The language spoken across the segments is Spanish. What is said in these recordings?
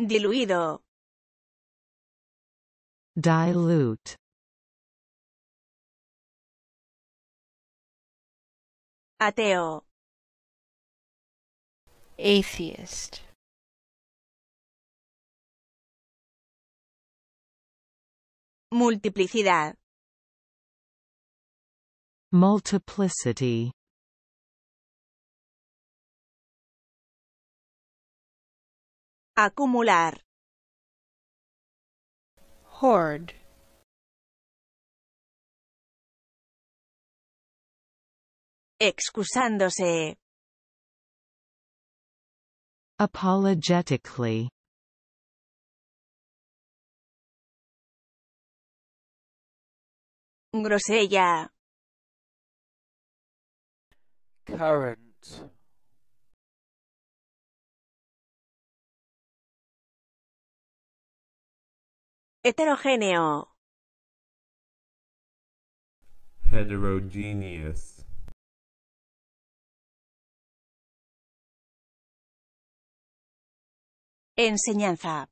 diluido dilute ateo atheist multiplicidad multiplicity acumular hoard excusándose apologetically grosella current heterogéneo heterogeneous enseñanza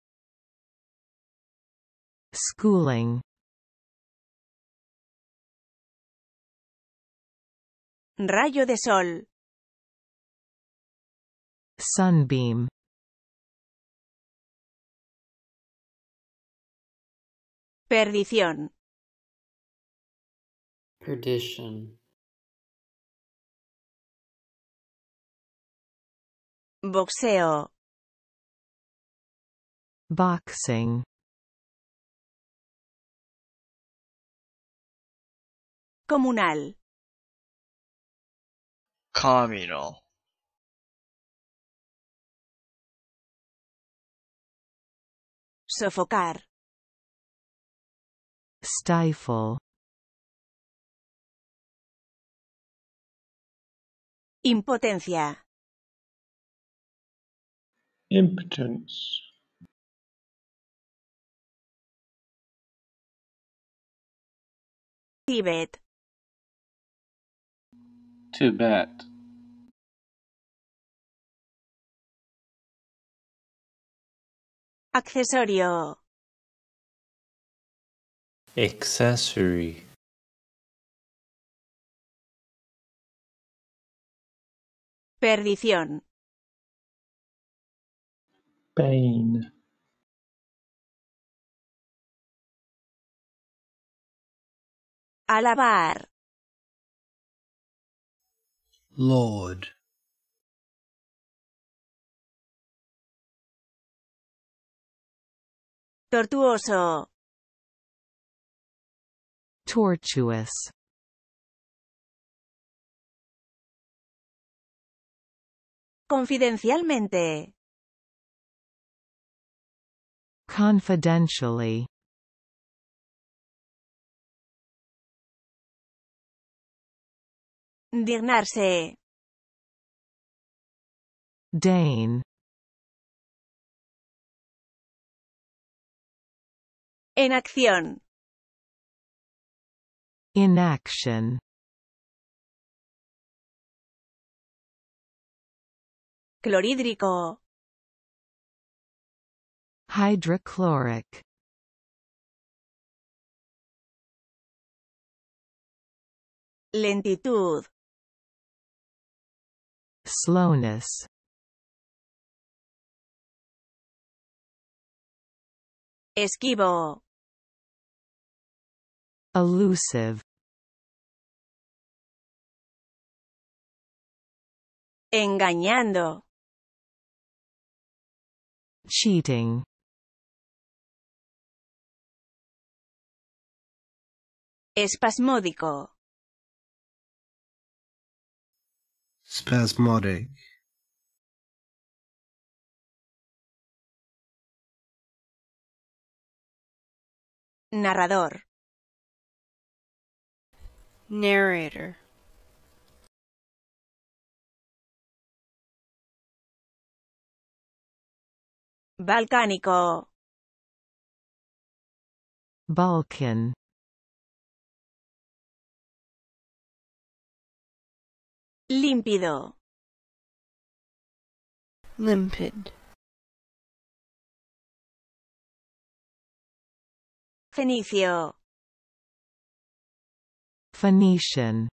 schooling rayo de sol sunbeam Perdición. Perdition. Boxeo. Boxing. Comunal. Comunal. Sofocar. Stifle Impotencia Impotence Tibet Tibet Accesorio accessory perdición pain alabar lord tortuoso Tortuous Confidencialmente. Confidentially. Dignarse. Dane. En acción. Inaction Clorhídrico Hydrochloric Lentitud Slowness Esquivo Elusive engañando cheating espasmódico spasmodic narrador narrator Balcánico. Balkan. Límpido. Limpid. Fenicio. Phoenician.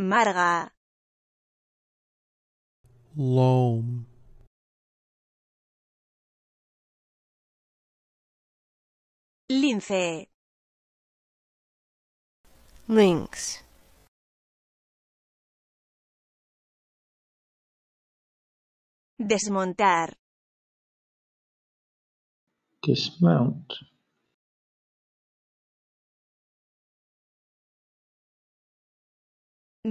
Marga loam lince Lynx. desmontar dismount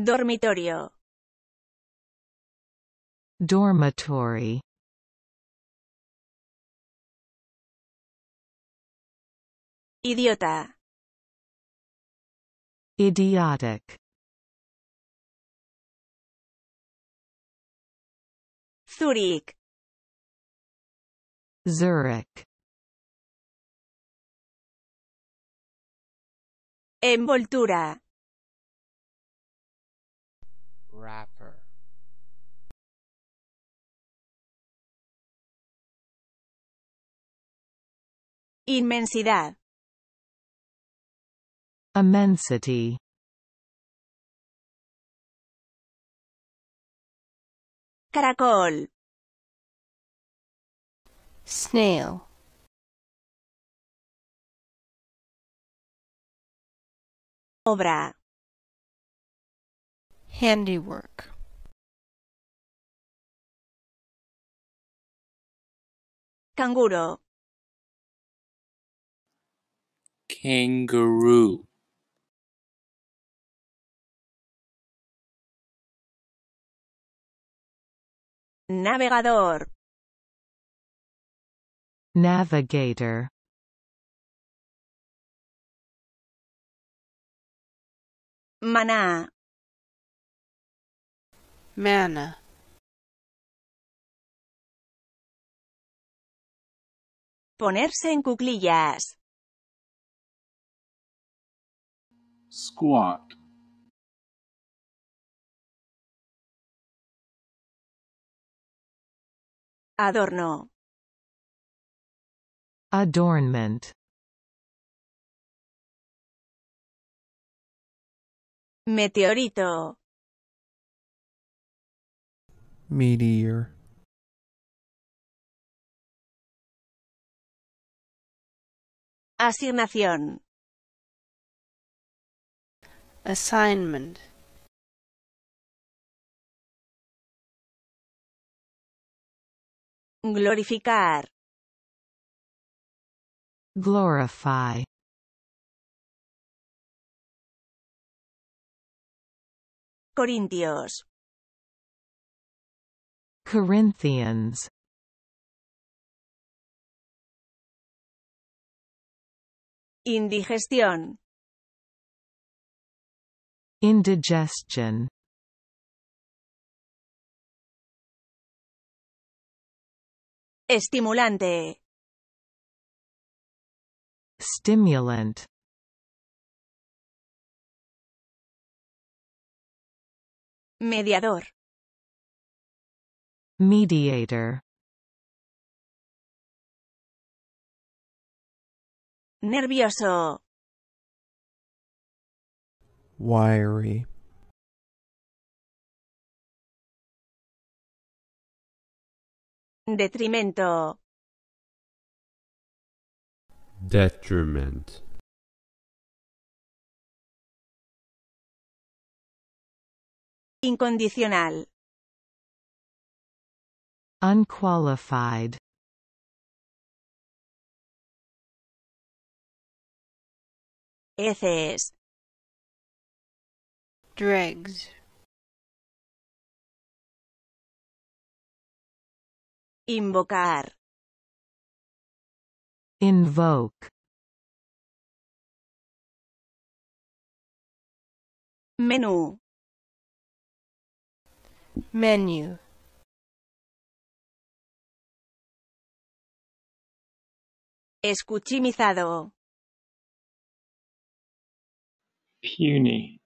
dormitorio Dormitory Idiota Idiotic Zurich Zurich Envoltura Wrap Inmensidad. Immensity. Caracol. Snail. Obra. Handiwork. Canguro. kangaroo Navegador. Navigator. Maná. Mana. Ponerse en cuclillas. squat adorno adornment meteorito meteor asignación assignment glorificar glorify Corintios Corinthians Indigestión Indigestion Estimulante Stimulant Mediador Mediator Nervioso wiry detrimento detriment incondicional unqualified Ese dregs invocar invoke menú menu escuchimizado puny